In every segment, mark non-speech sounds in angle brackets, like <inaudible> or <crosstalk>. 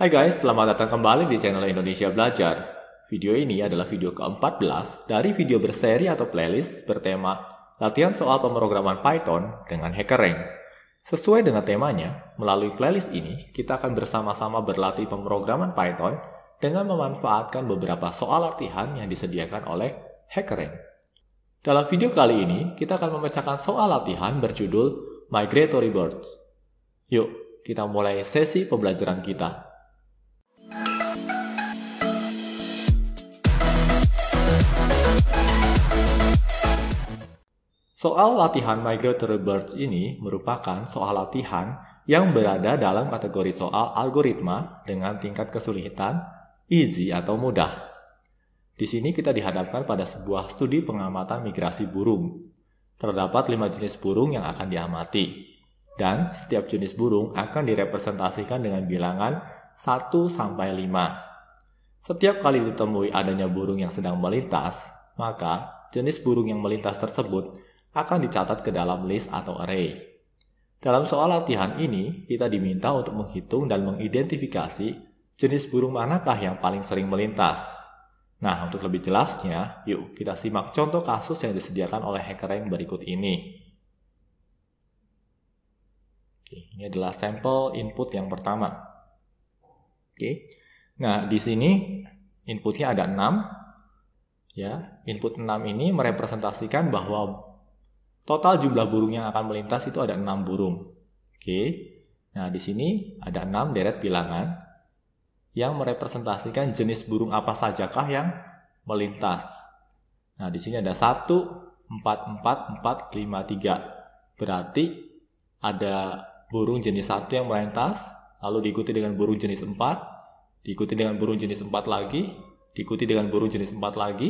Hai guys, selamat datang kembali di channel Indonesia Belajar. Video ini adalah video ke-14 dari video berseri atau playlist bertema Latihan Soal Pemrograman Python dengan HackerRank. Sesuai dengan temanya, melalui playlist ini kita akan bersama-sama berlatih pemrograman Python dengan memanfaatkan beberapa soal latihan yang disediakan oleh HackerRank. Dalam video kali ini, kita akan memecahkan soal latihan berjudul Migratory Birds. Yuk, kita mulai sesi pembelajaran kita. Soal latihan migratory birds ini merupakan soal latihan yang berada dalam kategori soal algoritma dengan tingkat kesulitan, easy atau mudah. Di sini kita dihadapkan pada sebuah studi pengamatan migrasi burung. Terdapat lima jenis burung yang akan diamati, dan setiap jenis burung akan direpresentasikan dengan bilangan 1 sampai 5. Setiap kali ditemui adanya burung yang sedang melintas, maka jenis burung yang melintas tersebut akan dicatat ke dalam list atau array. Dalam soal latihan ini, kita diminta untuk menghitung dan mengidentifikasi jenis burung manakah yang paling sering melintas. Nah, untuk lebih jelasnya, yuk kita simak contoh kasus yang disediakan oleh hacker yang berikut ini. Oke, ini adalah sampel input yang pertama. Oke. Nah, di sini inputnya ada 6. Ya, input 6 ini merepresentasikan bahwa Total jumlah burung yang akan melintas itu ada 6 burung. Oke. Nah, di sini ada 6 deret bilangan yang merepresentasikan jenis burung apa sajakah yang melintas. Nah, di sini ada 1, 4, 4, 4, 5, 3. Berarti ada burung jenis 1 yang melintas, lalu diikuti dengan burung jenis 4, diikuti dengan burung jenis 4 lagi, diikuti dengan burung jenis 4 lagi,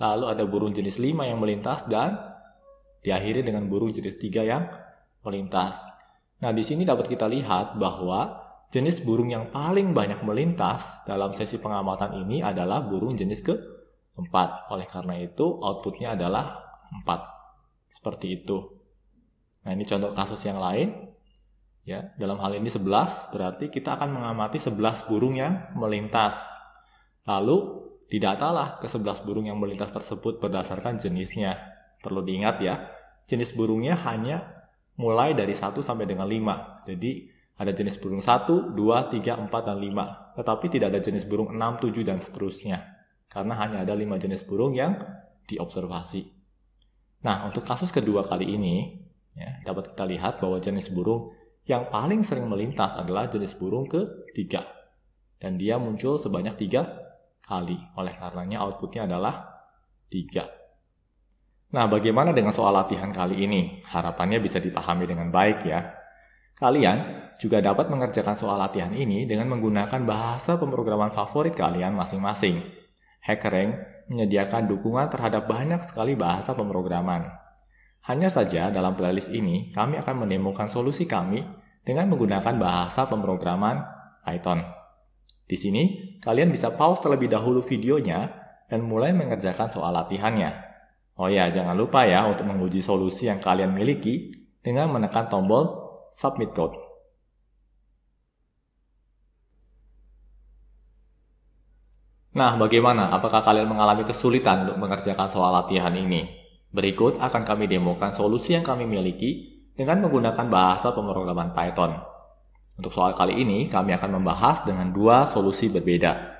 lalu ada burung jenis 5 yang melintas, dan diakhiri dengan burung jenis tiga yang melintas. Nah, di sini dapat kita lihat bahwa jenis burung yang paling banyak melintas dalam sesi pengamatan ini adalah burung jenis keempat. Oleh karena itu, outputnya adalah 4. Seperti itu. Nah, ini contoh kasus yang lain. Ya, dalam hal ini 11, berarti kita akan mengamati 11 burung yang melintas. Lalu, didatalah ke 11 burung yang melintas tersebut berdasarkan jenisnya. Perlu diingat ya, jenis burungnya hanya mulai dari 1 sampai dengan 5. Jadi ada jenis burung 1, 2, 3, 4, dan 5. Tetapi tidak ada jenis burung 6, 7, dan seterusnya. Karena hanya ada 5 jenis burung yang diobservasi. Nah, untuk kasus kedua kali ini, ya, dapat kita lihat bahwa jenis burung yang paling sering melintas adalah jenis burung ketiga. Dan dia muncul sebanyak 3 kali. Oleh karenanya outputnya adalah 3. Nah, bagaimana dengan soal latihan kali ini? Harapannya bisa dipahami dengan baik ya. Kalian juga dapat mengerjakan soal latihan ini dengan menggunakan bahasa pemrograman favorit kalian masing-masing. HackerRank menyediakan dukungan terhadap banyak sekali bahasa pemrograman. Hanya saja dalam playlist ini, kami akan menemukan solusi kami dengan menggunakan bahasa pemrograman Python. Di sini, kalian bisa pause terlebih dahulu videonya dan mulai mengerjakan soal latihannya. Oh ya, jangan lupa ya untuk menguji solusi yang kalian miliki dengan menekan tombol Submit Code. Nah, bagaimana? Apakah kalian mengalami kesulitan untuk mengerjakan soal latihan ini? Berikut akan kami demokan solusi yang kami miliki dengan menggunakan bahasa pemrograman Python. Untuk soal kali ini, kami akan membahas dengan dua solusi berbeda.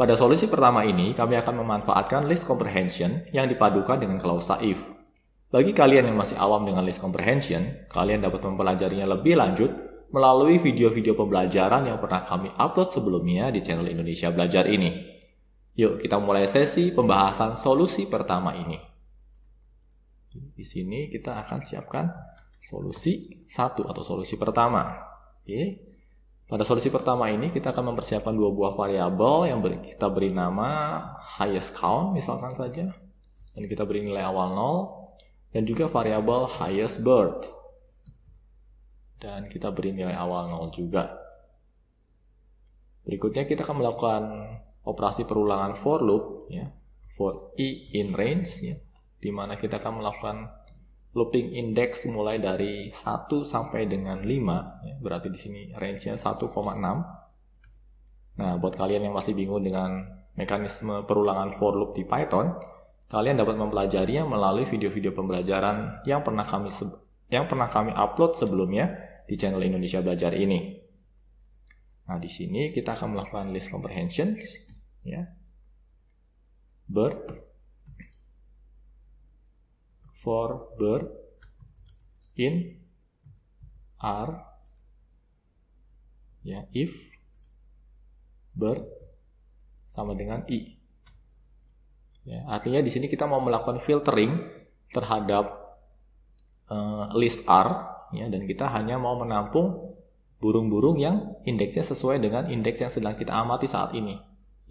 Pada solusi pertama ini, kami akan memanfaatkan list comprehension yang dipadukan dengan klausa if. Bagi kalian yang masih awam dengan list comprehension, kalian dapat mempelajarinya lebih lanjut melalui video-video pembelajaran yang pernah kami upload sebelumnya di channel Indonesia Belajar ini. Yuk, kita mulai sesi pembahasan solusi pertama ini. Di sini kita akan siapkan solusi satu atau solusi pertama. Oke. Pada solusi pertama ini kita akan mempersiapkan dua buah variabel yang ber kita beri nama highest count misalkan saja dan kita beri nilai awal 0 dan juga variabel highest bird dan kita beri nilai awal 0 juga. Berikutnya kita akan melakukan operasi perulangan for loop ya for i in range ya di mana kita akan melakukan looping index mulai dari 1 sampai dengan 5 ya, berarti di sini range-nya 1,6 nah buat kalian yang masih bingung dengan mekanisme perulangan for loop di Python kalian dapat mempelajarinya melalui video-video pembelajaran yang pernah kami yang pernah kami upload sebelumnya di channel Indonesia Belajar ini nah di sini kita akan melakukan list comprehension ya birth for bird in r ya if bird sama dengan i ya, artinya di sini kita mau melakukan filtering terhadap uh, list r ya dan kita hanya mau menampung burung-burung yang indeksnya sesuai dengan indeks yang sedang kita amati saat ini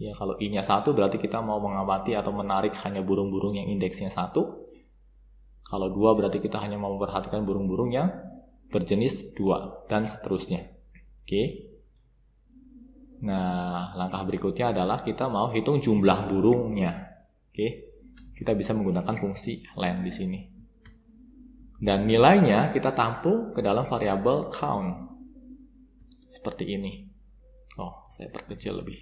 ya kalau i-nya satu berarti kita mau mengamati atau menarik hanya burung-burung yang indeksnya satu kalau dua berarti kita hanya mau memperhatikan burung-burung yang berjenis dua dan seterusnya. Oke. Nah, langkah berikutnya adalah kita mau hitung jumlah burungnya. Oke. Kita bisa menggunakan fungsi len di sini. Dan nilainya kita tampung ke dalam variabel count. Seperti ini. Oh, saya perkecil lebih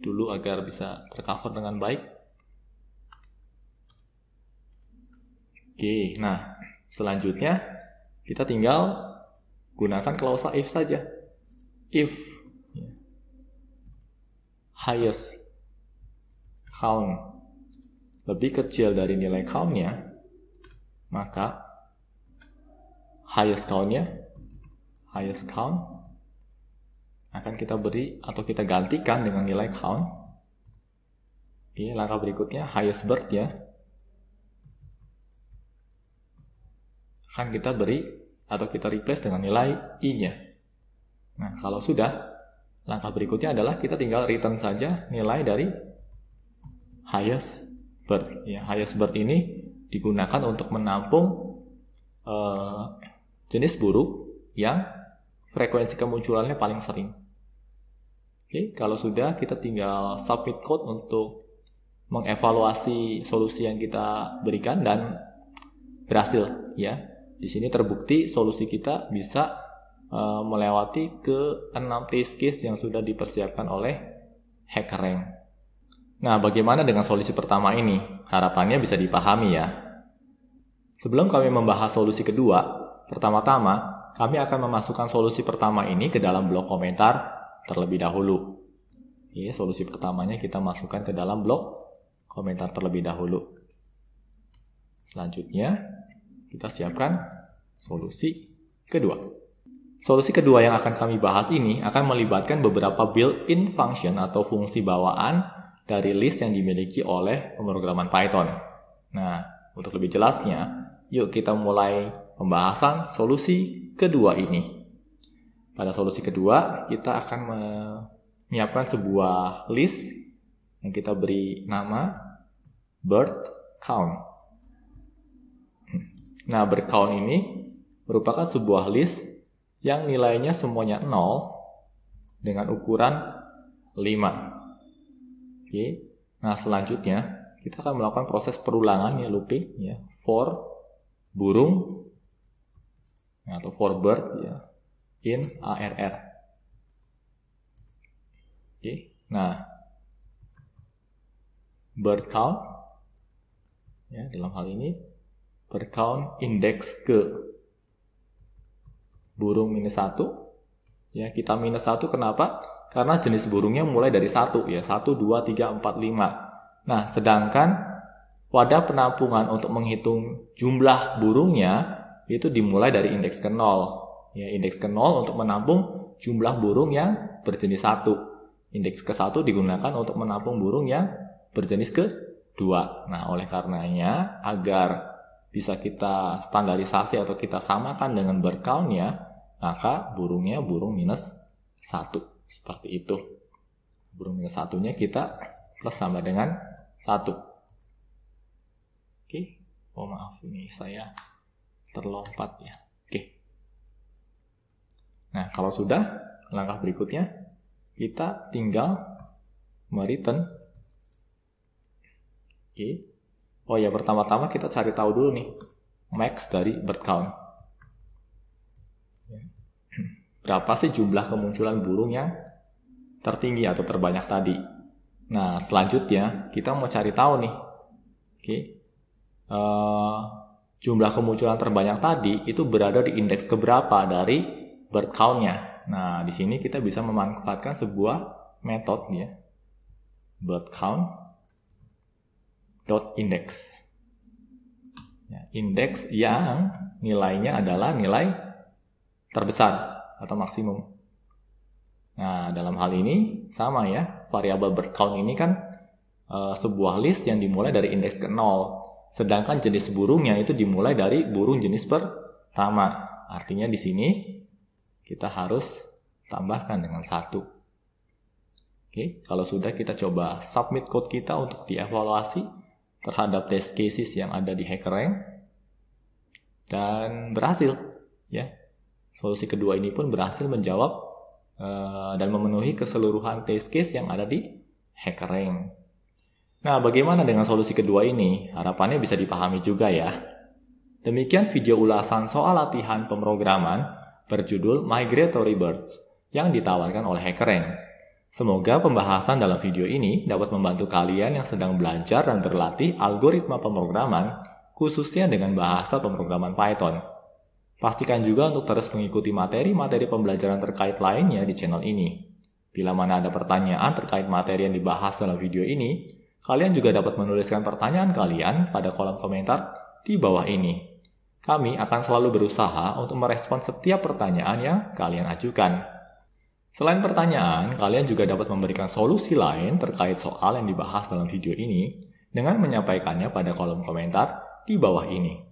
dulu agar bisa tercover dengan baik. Oke, nah selanjutnya kita tinggal gunakan klausa if saja. If ya. highest count lebih kecil dari nilai countnya, maka highest countnya, highest count akan kita beri atau kita gantikan dengan nilai count. Oke, langkah berikutnya highest birth ya, akan kita beri atau kita replace dengan nilai i-nya. Nah, kalau sudah, langkah berikutnya adalah kita tinggal return saja nilai dari highest bird. Ya, highest bird ini digunakan untuk menampung uh, jenis buruk yang frekuensi kemunculannya paling sering. Oke, kalau sudah kita tinggal submit code untuk mengevaluasi solusi yang kita berikan dan berhasil ya di sini terbukti solusi kita bisa uh, melewati ke enam test case yang sudah dipersiapkan oleh HackerRank. Nah, bagaimana dengan solusi pertama ini? Harapannya bisa dipahami ya. Sebelum kami membahas solusi kedua, pertama-tama kami akan memasukkan solusi pertama ini ke dalam blok komentar terlebih dahulu. Ini solusi pertamanya kita masukkan ke dalam blok komentar terlebih dahulu. Selanjutnya, kita siapkan solusi kedua. Solusi kedua yang akan kami bahas ini akan melibatkan beberapa built-in function atau fungsi bawaan dari list yang dimiliki oleh pemrograman Python. Nah, untuk lebih jelasnya, yuk kita mulai pembahasan solusi kedua ini. Pada solusi kedua, kita akan menyiapkan sebuah list yang kita beri nama birth count. Hmm. Nah, bercount ini merupakan sebuah list yang nilainya semuanya 0 dengan ukuran 5. Oke. Nah, selanjutnya kita akan melakukan proses perulangan ya looping ya for burung nah, atau for bird ya in ARR. Oke. Nah, bird count ya dalam hal ini per indeks ke burung minus satu ya kita minus satu kenapa? karena jenis burungnya mulai dari satu ya satu dua tiga empat lima nah sedangkan wadah penampungan untuk menghitung jumlah burungnya itu dimulai dari indeks ke 0 ya indeks ke 0 untuk menampung jumlah burung yang berjenis satu indeks ke satu digunakan untuk menampung burung yang berjenis ke dua nah oleh karenanya agar bisa kita standarisasi atau kita samakan dengan berkaunnya, maka burungnya burung minus satu Seperti itu. Burung minus satunya kita plus sama dengan satu. Oke, oh maaf ini saya terlompat ya. Oke. Nah, kalau sudah, langkah berikutnya kita tinggal meriten. Oke, Oh ya, pertama-tama kita cari tahu dulu nih max dari bird ya. count. <clears throat> Berapa sih jumlah kemunculan burung yang tertinggi atau terbanyak tadi? Nah, selanjutnya kita mau cari tahu nih, oke, okay. uh, eh, jumlah kemunculan terbanyak tadi itu berada di indeks keberapa dari bird count-nya. Nah, di sini kita bisa memanfaatkan sebuah metode ya, bird count dot index. Ya, indeks yang nilainya adalah nilai terbesar atau maksimum. Nah, dalam hal ini sama ya, variabel bercount ini kan e, sebuah list yang dimulai dari indeks ke 0. Sedangkan jenis burungnya itu dimulai dari burung jenis pertama. Artinya di sini kita harus tambahkan dengan satu. Oke, kalau sudah kita coba submit code kita untuk dievaluasi terhadap test cases yang ada di HackerRank dan berhasil ya. Solusi kedua ini pun berhasil menjawab uh, dan memenuhi keseluruhan test case yang ada di HackerRank. Nah, bagaimana dengan solusi kedua ini? Harapannya bisa dipahami juga ya. Demikian video ulasan soal latihan pemrograman berjudul Migratory Birds yang ditawarkan oleh HackerRank. Semoga pembahasan dalam video ini dapat membantu kalian yang sedang belajar dan berlatih algoritma pemrograman, khususnya dengan bahasa pemrograman Python. Pastikan juga untuk terus mengikuti materi-materi pembelajaran terkait lainnya di channel ini. Bila mana ada pertanyaan terkait materi yang dibahas dalam video ini, kalian juga dapat menuliskan pertanyaan kalian pada kolom komentar di bawah ini. Kami akan selalu berusaha untuk merespon setiap pertanyaan yang kalian ajukan. Selain pertanyaan, kalian juga dapat memberikan solusi lain terkait soal yang dibahas dalam video ini dengan menyampaikannya pada kolom komentar di bawah ini.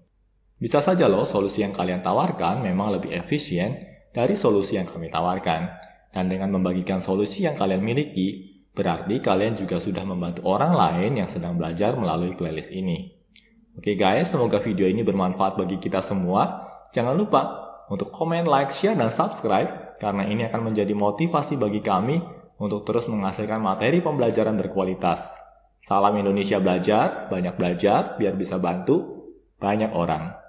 Bisa saja loh solusi yang kalian tawarkan memang lebih efisien dari solusi yang kami tawarkan. Dan dengan membagikan solusi yang kalian miliki, berarti kalian juga sudah membantu orang lain yang sedang belajar melalui playlist ini. Oke guys, semoga video ini bermanfaat bagi kita semua. Jangan lupa untuk komen, like, share, dan subscribe karena ini akan menjadi motivasi bagi kami untuk terus menghasilkan materi pembelajaran berkualitas. Salam Indonesia belajar, banyak belajar, biar bisa bantu banyak orang.